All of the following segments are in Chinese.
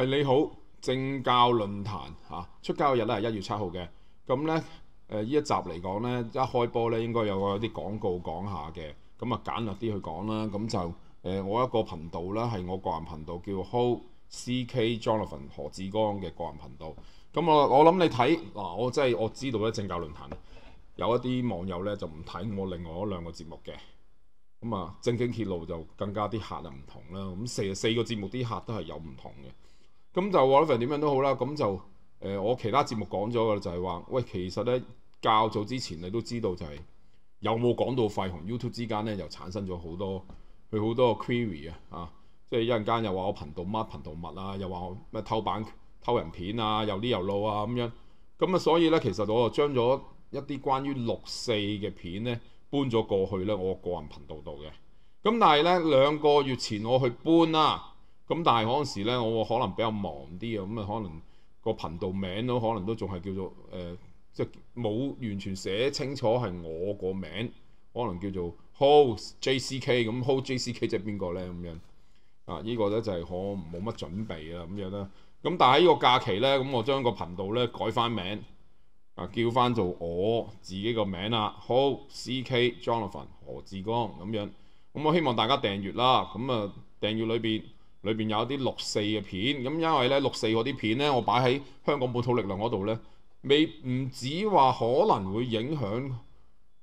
系你好，政教論壇嚇出教日咧係一月七號嘅咁咧。誒呢一集嚟講咧，一開波咧應該有啲廣告講下嘅咁啊，簡略啲去講啦。咁就誒我一個頻道啦，係我個人頻道叫 Ho C K Jonathan 何志剛嘅個人頻道。咁我我諗你睇嗱，我即係我知道咧，政教論壇有一啲網友咧就唔睇我另外嗰兩個節目嘅咁啊。正經揭露就更加啲客啊唔同啦。咁四四個節目啲客都係有唔同嘅。咁就 whatever 點樣都好啦，咁就誒我其他節目講咗嘅就係話，喂其實咧較早之前你都知道，就係有冇講到費同 YouTube 之間咧又產生咗好多佢好多 query 啊，啊即係一陣間又話我頻道乜頻道乜啦，又話我咩偷版偷人片啊，又啲又路啊咁樣，咁啊所以咧其實我就將咗一啲關於六四嘅片咧搬咗過去咧我個人頻道度嘅，咁但係咧兩個月前我去搬啊。咁但係嗰陣時咧，我可能比較忙啲啊，咁啊，可能個頻道名都可能都仲係叫做誒，即係冇完全寫清楚係我個名，可能叫做 Hold J C K 咁。Hold J C K 即係邊個咧？咁樣啊，依個咧就係我冇乜準備啦，咁樣啦。咁但係呢個假期咧，咁我將個頻道咧改翻名啊，叫翻做我自己個名啦，Hold C K Jonathan 何志剛咁樣。咁我希望大家訂閱啦。咁啊，訂閱裏邊。裏邊有一啲六四嘅片，咁因為咧六四嗰啲片咧，我擺喺香港本土力量嗰度咧，未唔止話可能會影響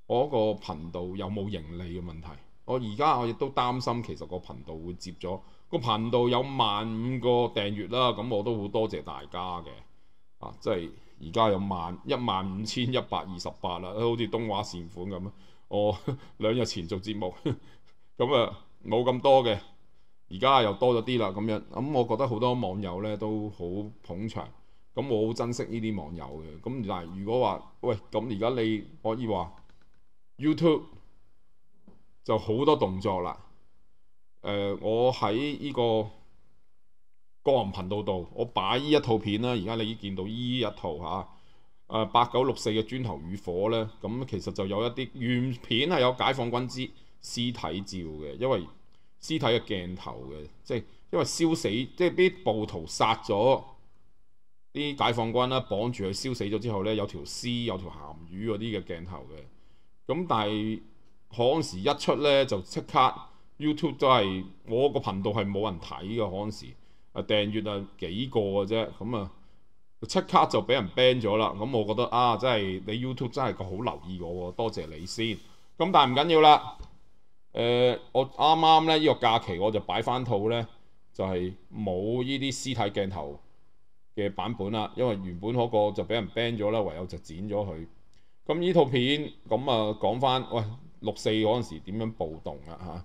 我個頻道有冇盈利嘅問題。我而家我亦都擔心，其實個頻道會接咗個頻道有萬五個訂閱啦，咁我都好多謝大家嘅啊！即係而家有萬一萬五千一百二十八啦，好似東華善款咁啊！我 兩日前做節目，咁啊冇咁多嘅。而家又多咗啲啦，咁樣咁，我覺得好多網友咧都好捧場，咁我好珍惜呢啲網友嘅。咁但如果話喂，咁而家你可以話 YouTube 就好多動作啦。誒，我喺呢個個人頻道度，我擺呢一套片啦。而家你見到呢一套嚇誒八九六四嘅磚頭與火咧，咁其實就有一啲原片係有解放軍之屍體照嘅，因為。屍體嘅鏡頭嘅，即係因為燒死，即係啲暴徒殺咗啲解放軍啦，綁住佢燒死咗之後咧，有條屍有條鹹魚嗰啲嘅鏡頭嘅。咁但係嗰陣時一出咧，就即刻 YouTube 都係我個頻道係冇人睇嘅嗰陣時，啊訂閱啊幾個嘅啫，咁啊即刻就俾人 ban 咗啦。咁我覺得啊，真係你 YouTube 真係個好留意我，多謝你先。咁但係唔緊要啦。誒，我啱啱咧呢個假期我就擺翻套咧，就係冇呢啲屍體鏡頭嘅版本啦，因為原本嗰個就俾人 ban 咗啦，唯有就剪咗佢。咁呢套片咁啊講翻，喂六四嗰陣時點樣暴動啊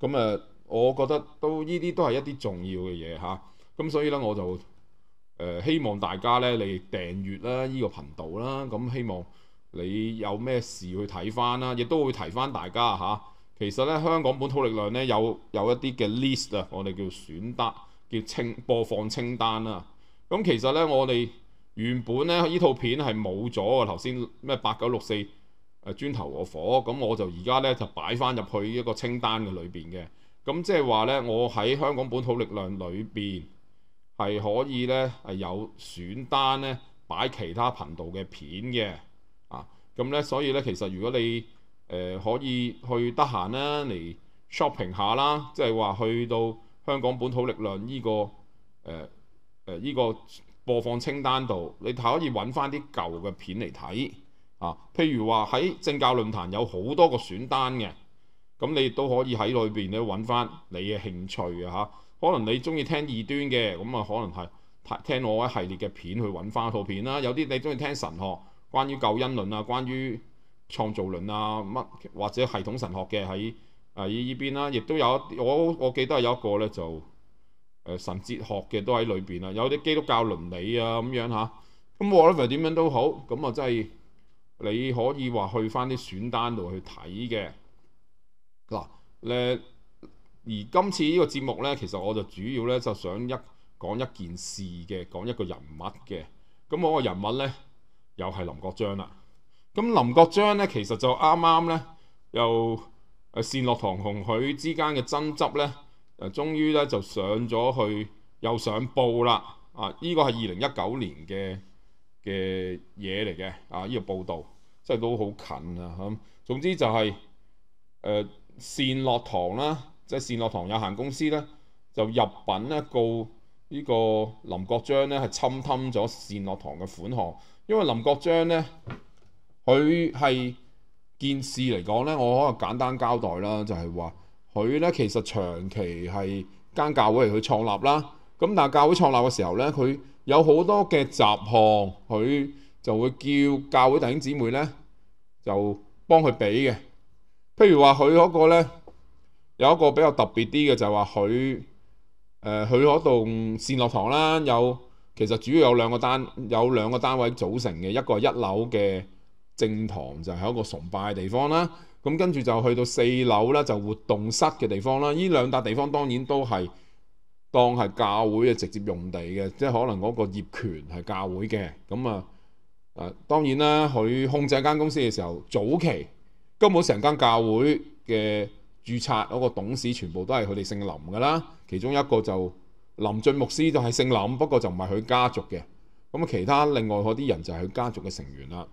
嚇？咁啊，我覺得都呢啲都係一啲重要嘅嘢嚇。咁所以咧我就誒希望大家咧嚟訂閱啦呢個頻道啦。咁希望你有咩事去睇翻啦，亦都會提翻大家嚇。其實咧，香港本土力量咧有有一啲嘅 list 啊，我哋叫選單，叫清播放清單啦。咁其實咧，我哋原本咧依套片係冇咗啊，頭先咩八九六四誒磚頭和火，咁我就而家咧就擺翻入去一個清單嘅裏邊嘅。咁即係話咧，我喺香港本土力量裏邊係可以咧係有選單咧擺其他頻道嘅片嘅。啊，咁咧所以咧，其實如果你誒可以去得閒啦，嚟 shopping 下啦，即係話去到香港本土力量呢個誒誒依個播放清單度，你可以揾翻啲舊嘅片嚟睇啊。譬如話喺政教論壇有好多個選單嘅，咁你都可以喺裏邊咧揾翻你嘅興趣啊嚇。可能你中意聽二端嘅，咁啊可能係聽我一系列嘅片去揾翻套片啦。有啲你中意聽神學，關於舊恩論啊，關於。創造論啊，乜或者系統神學嘅喺啊依邊啦，亦都有一我我記得係有一個咧就誒神哲學嘅都喺裏邊啦，有啲基督教倫理啊咁樣嚇，咁 whatever 點樣都好，咁啊真係你可以話去翻啲選單度去睇嘅嗱咧，而今次呢個節目咧，其實我就主要咧就想一講一件事嘅，講一個人物嘅，咁我個人物咧又係林國章啦。咁林國章咧，其實就啱啱咧，又誒善樂堂同佢之間嘅爭執咧，誒終於咧就上咗去，又上報啦。啊，呢個係二零一九年嘅嘅嘢嚟嘅。啊，呢個報道真係都好近啊。咁總之就係誒善樂堂啦，即係善樂堂有限公司咧，就入品咧告呢個林國章咧係侵吞咗善樂堂嘅款項，因為林國章咧。佢係件事嚟講咧，我可能簡單交代啦，就係話佢咧其實長期係間教會嚟去創立啦。咁但係教會創立嘅時候咧，佢有好多嘅雜項，佢就會叫教會弟兄姊妹咧就幫佢俾嘅。譬如話佢嗰個咧有一個比較特別啲嘅就係話佢誒佢嗰棟善樂堂啦，有其實主要有兩個單有兩個單位組成嘅，一個係一樓嘅。正堂就係一個崇拜嘅地方啦。咁跟住就去到四樓啦，就活動室嘅地方啦。呢兩笪地方當然都係當係教會嘅直接用地嘅，即係可能嗰個業權係教會嘅。咁啊誒，當然啦，佢控制間公司嘅時候，早期根本成間教會嘅註冊嗰個董事全部都係佢哋姓林噶啦。其中一個就林俊牧師就係姓林，不過就唔係佢家族嘅。咁啊，其他另外嗰啲人就係佢家族嘅成員啦。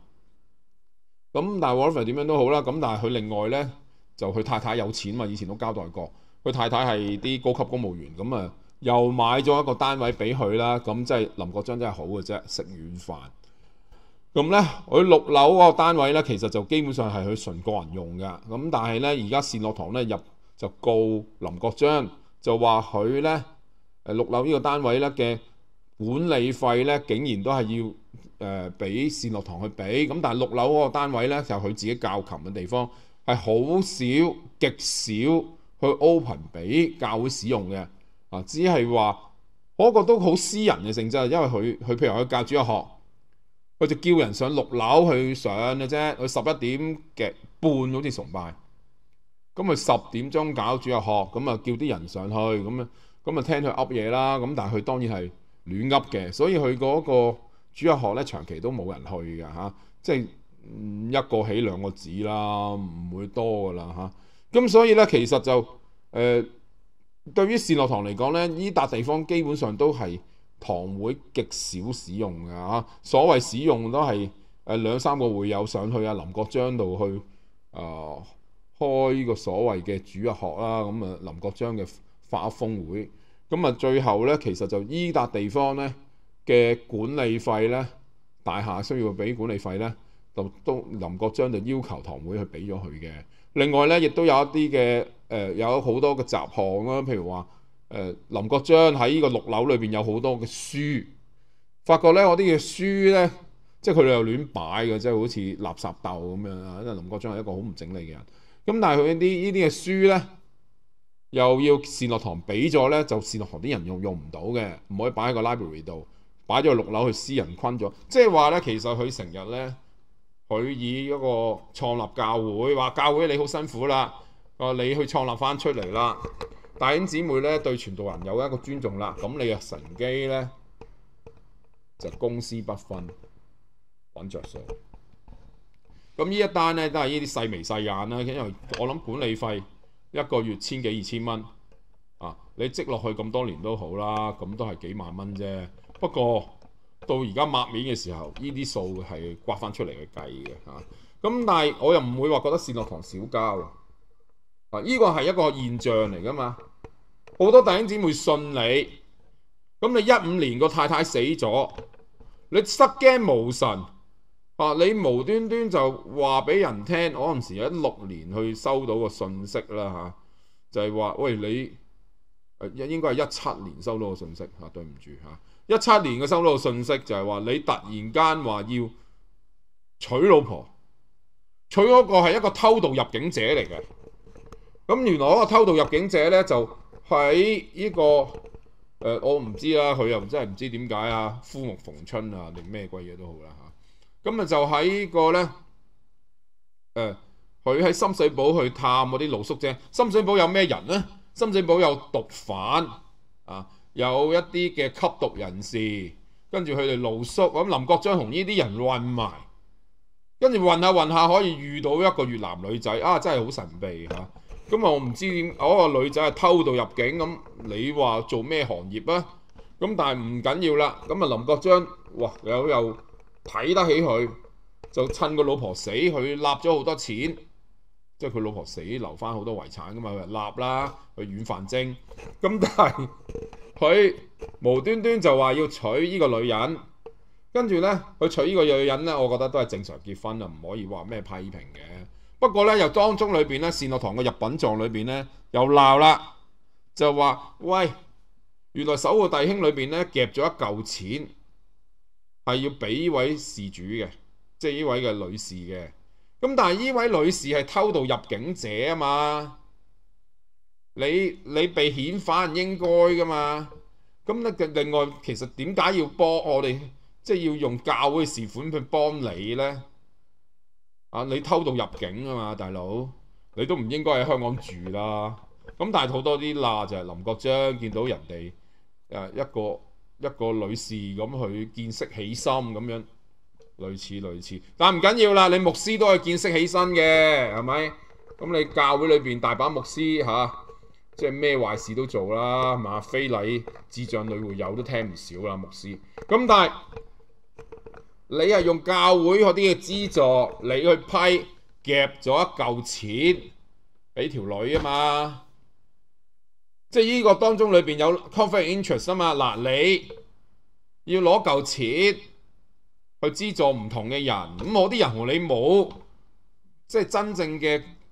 咁但系 e r 点样都好啦，咁但系佢另外咧就佢太太有钱嘛，以前都交代过，佢太太系啲高级公务员，咁啊又买咗一个单位俾佢啦，咁即系林国章真系好嘅啫，食软饭。咁咧佢六楼嗰个单位咧，其实就基本上系佢纯个人用噶，咁但系咧而家善乐堂咧入就告林国章，就话佢咧诶六楼呢个单位咧嘅管理费咧竟然都系要。誒俾善樂堂去俾咁，但係六樓嗰個單位咧就佢自己教琴嘅地方係好少，極少去 open 俾教會使用嘅啊。只係話嗰個都好私人嘅性質，因為佢佢譬如佢教主日學，佢就叫人上六樓去上嘅啫。佢十一點嘅半好似崇拜，咁佢十點鐘搞主日學，咁啊叫啲人上去咁啊，咁啊聽佢噏嘢啦。咁但係佢當然係亂噏嘅，所以佢嗰個。主一學咧，長期都冇人去嘅嚇，即係一個起兩個子啦，唔會多噶啦嚇。咁所以咧，其實就誒對於善樂堂嚟講咧，依笪地方基本上都係堂會極少使用嘅嚇。所謂使用都係誒兩三個會友上去啊林國章度去啊開呢個所謂嘅主一學啦，咁啊林國章嘅發風會。咁啊最後咧，其實就依笪地方咧。嘅管理費咧，大廈需要俾管理費咧，就都林國章就要求堂會去俾咗佢嘅。另外咧，亦都有一啲嘅誒，有好多嘅雜項啦。譬如話誒，林國章喺呢個六樓裏邊有好多嘅書，發覺咧我啲嘅書咧，即係佢哋又亂擺嘅，即係好似垃圾鬥咁樣啊！因為林國章係一個好唔整理嘅人。咁但係佢啲呢啲嘅書咧，又要善樂堂俾咗咧，就善樂堂啲人用用唔到嘅，唔可以擺喺個 library 度。擺咗喺六樓去私人昆咗，即係話咧，其實佢成日咧，佢以嗰個創立教會話教會你好辛苦啦，啊你去創立翻出嚟啦，大英姊妹咧對傳道人有一個尊重啦，咁你嘅神機咧就公私不分揾着數。咁呢一單咧都係呢啲細眉細眼啦，因為我諗管理費一個月千幾二千蚊啊，你積落去咁多年都好啦，咁都係幾萬蚊啫。不過到而家抹面嘅時候，呢啲數係刮翻出嚟去計嘅嚇。咁但係我又唔會話覺得善樂堂少交啊，依個係一個現象嚟噶嘛。好多弟兄姊妹信你，咁你一五年個太太死咗，你失驚無神啊！你無端端就話俾人聽，我嗰時一六年去收到個信息啦嚇，就係話喂你，應該係一七年收到個信息嚇，對唔住嚇。一七年嘅收到信息就係話你突然間話要娶老婆，娶嗰個係一個偷渡入境者嚟嘅。咁原來嗰個偷渡入境者咧就喺呢個誒，我唔知啦，佢又真係唔知點解啊，枯木逢春啊，定咩鬼嘢都好啦吓。咁啊就喺個咧诶，佢喺深水埗去探嗰啲老叔啫。深水埗有咩人咧？深水埗有毒贩啊！有一啲嘅吸毒人士，跟住佢哋露宿，咁林国章同呢啲人混埋，跟住混下混下可以遇到一個越南女仔，啊真係好神秘吓。咁啊我唔知點，嗰個女仔係偷渡入境，咁你話做咩行業啊？咁但係唔緊要啦，咁啊林国章哇又又睇得起佢，就趁個老婆死，佢立咗好多錢，即係佢老婆死留翻好多遺產噶嘛，佢立啦，佢軟飯精，咁但係。佢無端端就話要娶呢個女人，跟住咧佢娶呢個女人咧，我覺得都係正常結婚啊，唔可以話咩批評嘅。不過咧，又當中裏邊咧，善樂堂嘅入品狀裏邊咧又鬧啦，就話喂，原來守護弟兄裏邊咧夾咗一嚿錢，係要俾呢位事主嘅，即係呢位嘅女士嘅。咁但係呢位女士係偷渡入境者啊嘛。你你被遣返應該噶嘛？咁咧，另外其實點解要幫我哋即係要用教會時款去幫你咧？啊，你偷渡入境啊嘛，大佬你都唔應該喺香港住啦。咁但係好多啲罅就係林國章見到人哋誒一個一個女士咁去見識起身咁樣，類似類似。但唔緊要啦，你牧師都係見識起身嘅，係咪？咁你教會裏邊大把牧師嚇。即係咩壞事都做啦，係嘛？非禮智障女會友都聽唔少啦，牧師。咁但係你係用教會嗰啲嘅資助，你去批夾咗一嚿錢俾條女啊嘛？即係呢個當中裏邊有 conflict interest 啊嘛。嗱，你要攞嚿錢去資助唔同嘅人，咁我啲人同你冇即係真正嘅。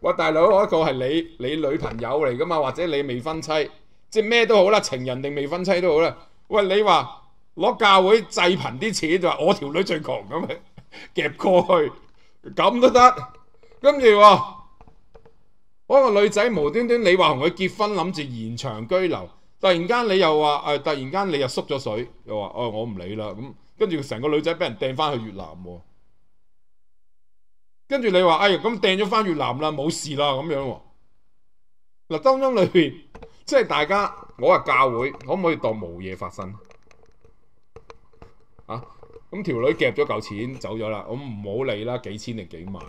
喂，大佬，我一個係你你女朋友嚟噶嘛？或者你未婚妻，即係咩都好啦，情人定未婚妻都好啦。喂，你話攞教會濟貧啲錢就話我條女最窮咁樣 夾過去，咁都得？跟住話，我個女仔無端端你話同佢結婚，諗住延長居留，突然間你又話誒，突然間你又縮咗水，又話哦我唔理啦咁，跟住成個女仔俾人掟翻去越南喎。跟住你話：哎呀，咁掟咗翻越南啦，冇事啦咁樣。嗱，當中裏邊即係大家，我話教會可唔可以當冇嘢發生？啊，咁條女夾咗嚿錢走咗啦，我唔好理啦，幾千定幾萬，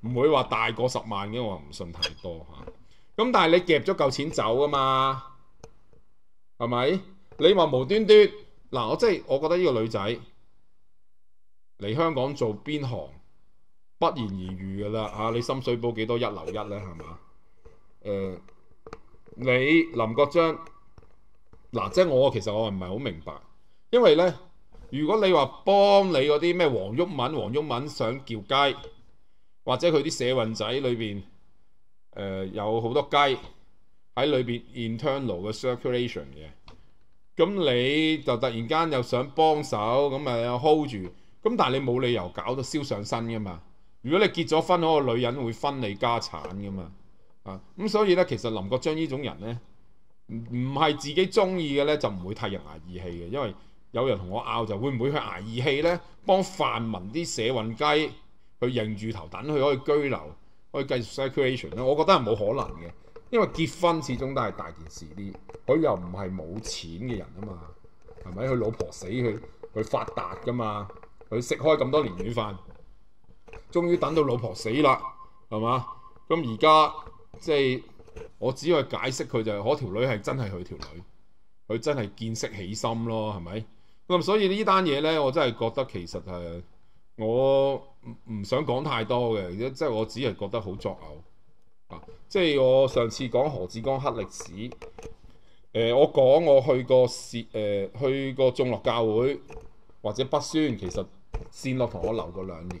唔會話大過十萬嘅，我唔信太多嚇。咁但係你夾咗嚿錢走啊嘛，係咪？你話無端端嗱，我即係我覺得呢個女仔嚟香港做邊行？不言而喻噶啦，嚇你深水埗几多一流一咧？係嘛？誒，你林國章嗱，即係我其實我唔係好明白，因為咧，如果你話幫你嗰啲咩黃鬱敏、黃鬱敏想叫雞，或者佢啲社運仔裏邊誒有好多雞喺裏邊 internal 嘅 circulation 嘅，咁你就突然間又想幫手咁咪 hold 住，咁但係你冇理由搞到燒上身噶嘛？如果你結咗婚，嗰個女人會分你家產噶嘛？啊，咁所以咧，其實林國章呢種人咧，唔唔係自己中意嘅咧，就唔會替人挨義氣嘅。因為有人同我拗，就會唔會去挨義氣咧？幫泛民啲社運雞，去認住頭等佢可以拘留，可以繼續 s i c u a t i o n 咧？我覺得係冇可能嘅，因為結婚始終都係大件事啲，佢又唔係冇錢嘅人啊嘛，係咪？佢老婆死，佢佢發達噶嘛，佢食開咁多年魚飯。終於等到老婆死啦，係嘛？咁而家即係我只係解釋佢就係，嗰條女係真係佢條女，佢真係見識起心咯，係咪？咁所以呢單嘢咧，我真係覺得其實係我唔想講太多嘅，即係我只係覺得好作嘔啊！即係我上次講何志剛黑歷史，誒，我講我去過善誒去過眾樂教會或者北宣，其實善樂同我留過兩年。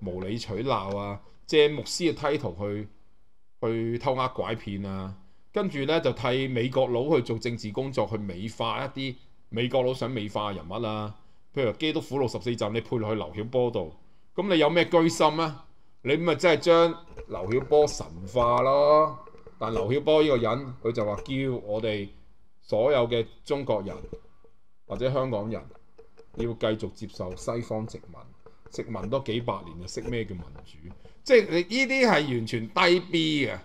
無理取鬧啊！借牧師嘅梯圖去去偷呃拐騙啊！跟住咧就替美國佬去做政治工作，去美化一啲美國佬想美化嘅人物啊！譬如《基督府路十四站》，你配落去劉曉波度，咁你有咩居心啊？你咪即係將劉曉波神化咯！但劉曉波呢個人，佢就話叫我哋所有嘅中國人或者香港人要繼續接受西方殖民。殖民多幾百年就識咩叫民主？即係你依啲係完全低 B 嘅，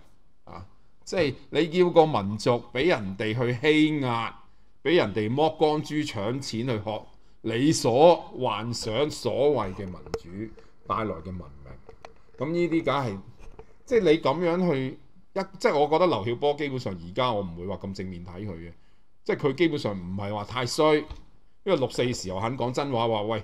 啊！即係你要個民族俾人哋去欺壓，俾人哋剝光珠搶錢去學你所幻想所謂嘅民主帶來嘅文明。咁呢啲梗係即係你咁樣去一即係我覺得劉曉波基本上而家我唔會話咁正面睇佢嘅，即係佢基本上唔係話太衰，因為六四時候肯講真話話喂。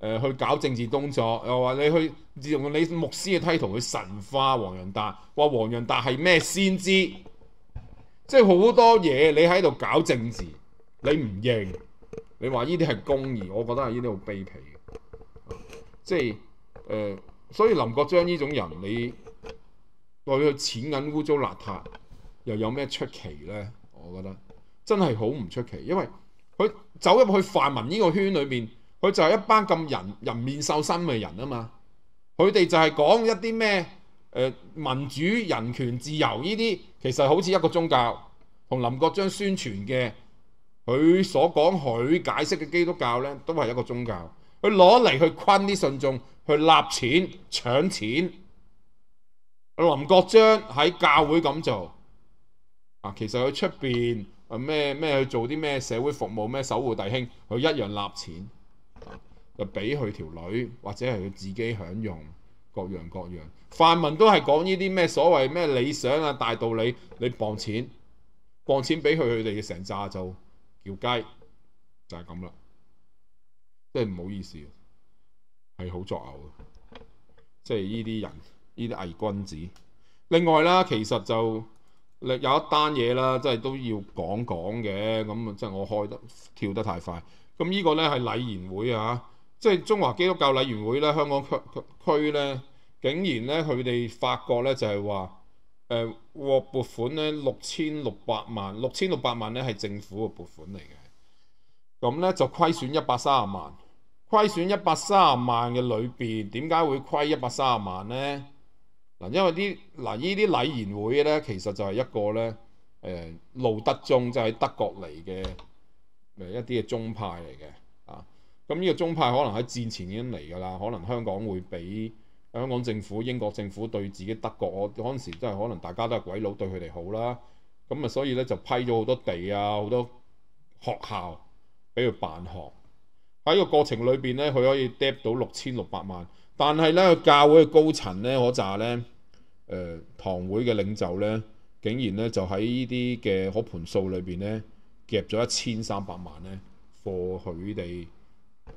誒去搞政治動作，又話你去自用你牧師嘅梯徒去神化王仁達，話王仁達係咩先知，即係好多嘢你喺度搞政治，你唔認，你話呢啲係公義，我覺得係呢啲好卑鄙嘅，即係誒，所以林國章呢種人，你對佢淺銀污糟邋遢又有咩出奇呢？我覺得真係好唔出奇，因為佢走入去泛民呢個圈裏面。佢就係一班咁人人面獸心嘅人啊嘛！佢哋就係講一啲咩誒民主、人權、自由呢啲，其實好似一個宗教。同林國章宣傳嘅，佢所講佢解釋嘅基督教呢，都係一個宗教。佢攞嚟去坤啲信眾，去立錢搶錢。林國章喺教會咁做啊，其實佢出邊啊咩咩去做啲咩社會服務咩守護弟兄，佢一樣立錢。就俾佢條女，或者係佢自己享用各樣各樣。泛民都係講呢啲咩所謂咩理想啊大道理，你傍錢傍錢俾佢，佢哋成扎就叫雞，就係咁啦。即係唔好意思，係好作嘔即係呢啲人呢啲偽君子。另外啦，其實就有一單嘢啦，即係都要講講嘅。咁即係我開得跳得太快。咁呢個呢係禮賢會啊。即係中華基督教禮儀會咧，香港區區咧，竟然咧佢哋發覺咧就係話，誒獲撥款咧六千六百萬，六千六百萬咧係政府嘅撥款嚟嘅，咁咧就虧損一百三十萬，虧損一百三十萬嘅裏邊點解會虧一百三十萬咧？嗱，因為啲嗱依啲禮儀會咧其實就係一個咧誒路德宗，即係德國嚟嘅誒一啲嘅宗派嚟嘅。咁呢個宗派可能喺戰前已經嚟噶啦，可能香港會俾香港政府、英國政府對自己德國，我嗰陣時真係可能大家都係鬼佬對佢哋好啦。咁啊，所以咧就批咗好多地啊，好多學校俾佢辦學。喺個過程裏邊咧，佢可以掟到六千六百萬，但係咧教會嘅高層咧嗰扎咧，誒堂會嘅領袖咧，竟然咧就喺呢啲嘅可盤數裏邊咧，夾咗一千三百萬咧，課佢哋。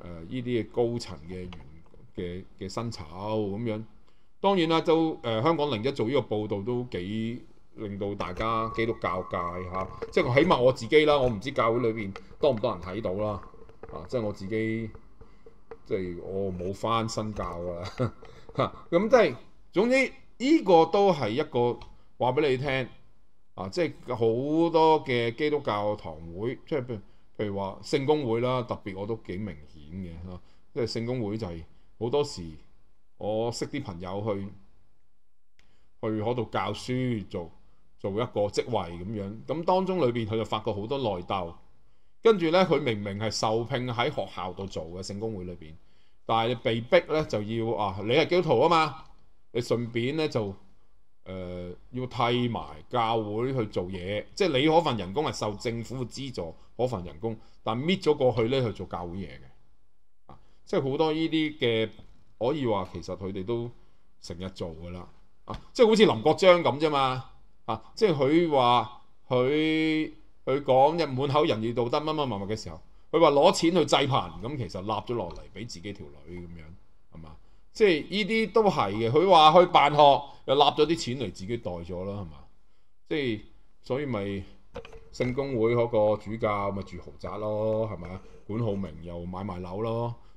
诶，依啲嘅高层嘅员嘅嘅新酬咁样，当然啦，都诶香港零一做呢个报道都几令到大家基督教界吓，即系起码我自己啦，我唔知教会里边多唔多人睇到啦，啊，即系我自己，即系我冇翻新教噶啦，吓 咁即系，总之呢个都系一个话俾你听，啊，即系好多嘅基督教堂会，即系譬如譬如话圣公会啦，特别我都几明。嘅嗬，即系聖公會就係好多時，我識啲朋友去去嗰度教書，做做一個職位咁樣。咁當中裏邊佢就發觉好多內鬥，跟住咧佢明明係受聘喺學校度做嘅聖公會裏邊，但係被逼咧就要啊，你係基督徒啊嘛，你順便咧就誒要替埋教會去做嘢，即係你嗰份人工係受政府嘅資助嗰份人工，但搣咗過去咧去做教會嘢嘅。即係好多呢啲嘅，可以話其實佢哋都成日做㗎啦。啊，即係好似林國章咁啫嘛。啊，即係佢話佢佢講日滿口仁義道德乜乜乜嘅時候，佢話攞錢去祭壇，咁其實立咗落嚟俾自己條女咁樣，係嘛？即係呢啲都係嘅。佢話去辦學又立咗啲錢嚟自己袋咗啦，係嘛？即係所以咪聖公會嗰個主教咪住豪宅咯，係咪啊？管浩明又買埋樓咯。